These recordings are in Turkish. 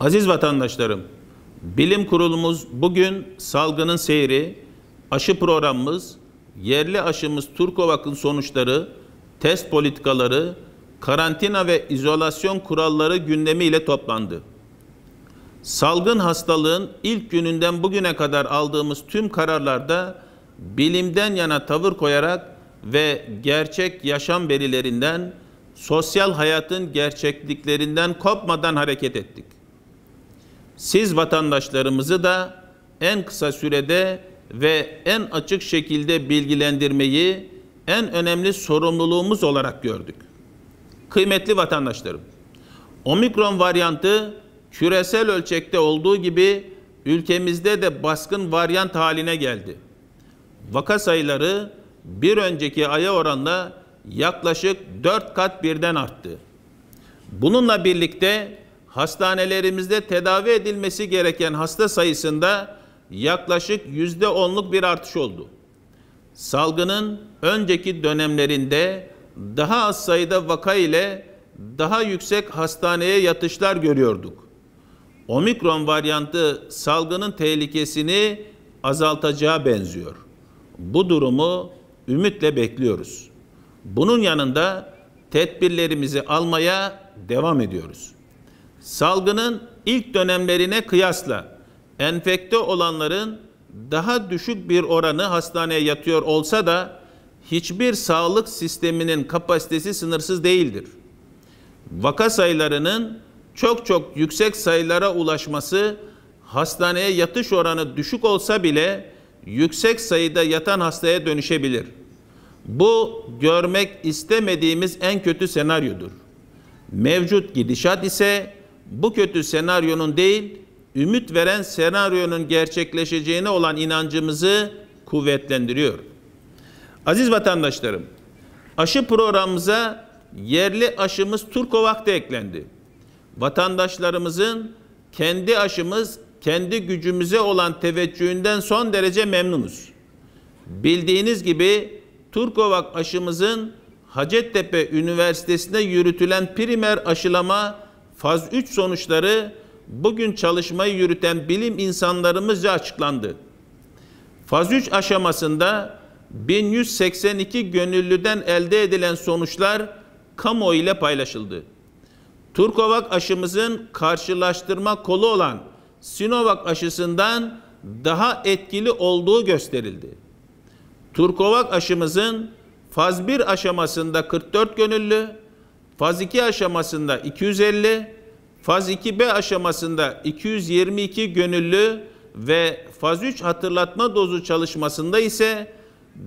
Aziz vatandaşlarım, bilim kurulumuz bugün salgının seyri, aşı programımız, yerli aşımız Turkovak'ın sonuçları, test politikaları, karantina ve izolasyon kuralları gündemiyle toplandı. Salgın hastalığın ilk gününden bugüne kadar aldığımız tüm kararlarda bilimden yana tavır koyarak ve gerçek yaşam verilerinden, sosyal hayatın gerçekliklerinden kopmadan hareket ettik siz vatandaşlarımızı da en kısa sürede ve en açık şekilde bilgilendirmeyi en önemli sorumluluğumuz olarak gördük. Kıymetli vatandaşlarım, omikron varyantı küresel ölçekte olduğu gibi ülkemizde de baskın varyant haline geldi. Vaka sayıları bir önceki aya oranla yaklaşık 4 kat birden arttı. Bununla birlikte hastanelerimizde tedavi edilmesi gereken hasta sayısında yaklaşık yüzde onluk bir artış oldu. Salgının önceki dönemlerinde daha az sayıda vaka ile daha yüksek hastaneye yatışlar görüyorduk. Omikron varyantı salgının tehlikesini azaltacağı benziyor. Bu durumu ümitle bekliyoruz. Bunun yanında tedbirlerimizi almaya devam ediyoruz salgının ilk dönemlerine kıyasla enfekte olanların daha düşük bir oranı hastaneye yatıyor olsa da hiçbir sağlık sisteminin kapasitesi sınırsız değildir. Vaka sayılarının çok çok yüksek sayılara ulaşması hastaneye yatış oranı düşük olsa bile yüksek sayıda yatan hastaya dönüşebilir. Bu görmek istemediğimiz en kötü senaryodur. Mevcut gidişat ise bu kötü senaryonun değil, ümit veren senaryonun gerçekleşeceğine olan inancımızı kuvvetlendiriyor. Aziz vatandaşlarım, aşı programımıza yerli aşımız Turkovak da eklendi. Vatandaşlarımızın kendi aşımız, kendi gücümüze olan teveccühünden son derece memnunuz. Bildiğiniz gibi Turkovak aşımızın Hacettepe Üniversitesi'nde yürütülen primer aşılama Faz 3 sonuçları bugün çalışmayı yürüten bilim insanlarımızca açıklandı. Faz 3 aşamasında 1182 gönüllüden elde edilen sonuçlar kamu ile paylaşıldı. Turkovak aşımızın karşılaştırma kolu olan Sinovac aşısından daha etkili olduğu gösterildi. Turkovak aşımızın faz 1 aşamasında 44 gönüllü, Faz 2 aşamasında 250, faz 2B aşamasında 222 gönüllü ve faz 3 hatırlatma dozu çalışmasında ise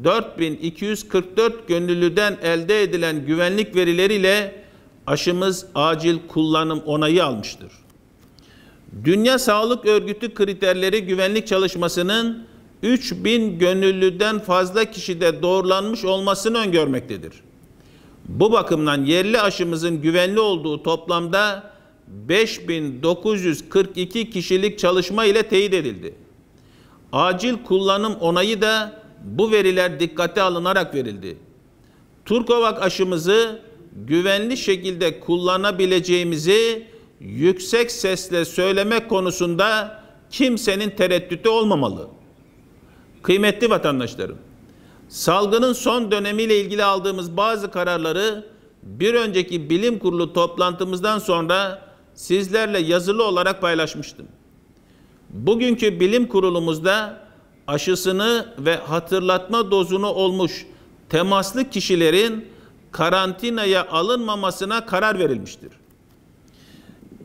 4244 gönüllüden elde edilen güvenlik verileriyle aşımız acil kullanım onayı almıştır. Dünya Sağlık Örgütü kriterleri güvenlik çalışmasının 3000 gönüllüden fazla kişide doğrulanmış olmasını öngörmektedir. Bu bakımdan yerli aşımızın güvenli olduğu toplamda 5942 kişilik çalışma ile teyit edildi. Acil kullanım onayı da bu veriler dikkate alınarak verildi. Turkovak aşımızı güvenli şekilde kullanabileceğimizi yüksek sesle söyleme konusunda kimsenin tereddütü olmamalı. Kıymetli vatandaşlarım, salgının son dönemiyle ilgili aldığımız bazı kararları bir önceki bilim kurulu toplantımızdan sonra sizlerle yazılı olarak paylaşmıştım. Bugünkü bilim kurulumuzda aşısını ve hatırlatma dozunu olmuş temaslı kişilerin karantinaya alınmamasına karar verilmiştir.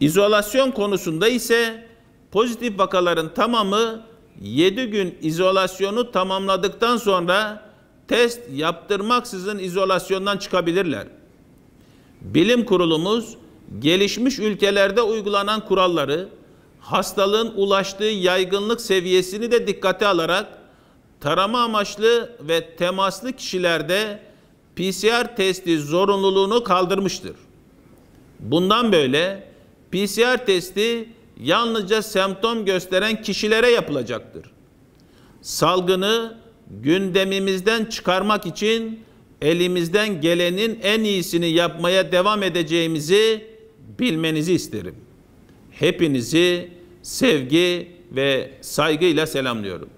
İzolasyon konusunda ise pozitif vakaların tamamı 7 gün izolasyonu tamamladıktan sonra test yaptırmaksızın izolasyondan çıkabilirler. Bilim kurulumuz gelişmiş ülkelerde uygulanan kuralları, hastalığın ulaştığı yaygınlık seviyesini de dikkate alarak tarama amaçlı ve temaslı kişilerde PCR testi zorunluluğunu kaldırmıştır. Bundan böyle PCR testi yalnızca semptom gösteren kişilere yapılacaktır. Salgını gündemimizden çıkarmak için elimizden gelenin en iyisini yapmaya devam edeceğimizi bilmenizi isterim. Hepinizi sevgi ve saygıyla selamlıyorum.